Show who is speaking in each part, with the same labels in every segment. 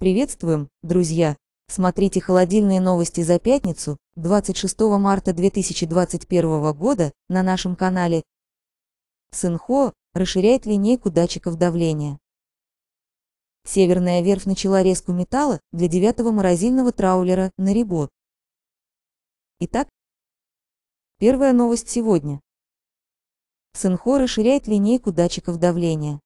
Speaker 1: Приветствуем, друзья! Смотрите холодильные новости за пятницу, 26 марта 2021 года, на нашем канале. Синхо расширяет линейку датчиков давления.
Speaker 2: Северная верфь начала резку металла для девятого морозильного траулера на Рибо.
Speaker 3: Итак, первая новость сегодня. Синхо расширяет линейку датчиков давления.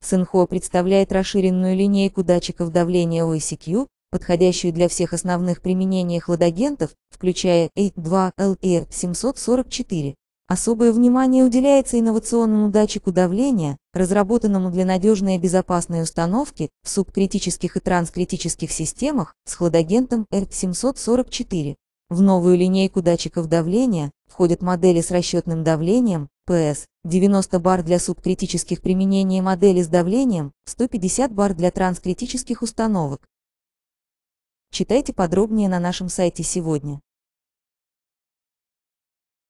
Speaker 3: Синхо представляет
Speaker 1: расширенную линейку датчиков давления OSQ, подходящую для всех основных применений хладагентов, включая 2 lr 744 Особое внимание уделяется инновационному датчику давления, разработанному для надежной и безопасной установки в субкритических и транскритических системах с хладагентом R744. В новую линейку датчиков давления входят модели с расчетным давлением, ПС, 90 бар для субкритических применений модели с давлением,
Speaker 2: 150 бар для транскритических установок. Читайте подробнее на нашем сайте сегодня.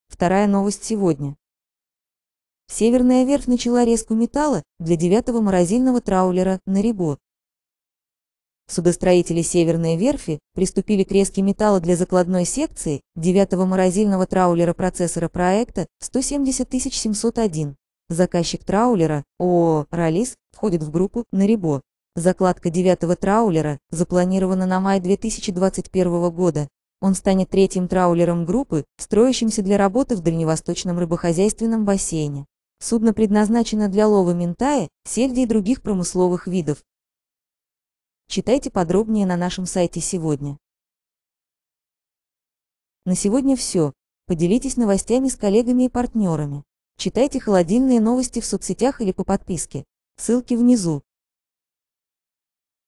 Speaker 2: Вторая новость сегодня. Северная верфь начала резку металла для девятого морозильного траулера на «Нарибо», судостроители Северной верфи приступили к резке
Speaker 1: металла для закладной секции 9-го морозильного траулера процессора проекта 170 701. Заказчик траулера ООО «Ролис» входит в группу «Нарибо». Закладка 9-го траулера запланирована на май 2021 года. Он станет третьим траулером группы, строящимся для работы в дальневосточном рыбохозяйственном бассейне. Судно предназначено для лова ментая, сельди и других промысловых
Speaker 2: видов, Читайте подробнее на нашем сайте сегодня. На сегодня все. Поделитесь новостями с коллегами и партнерами.
Speaker 3: Читайте холодильные новости в соцсетях или по подписке. Ссылки внизу.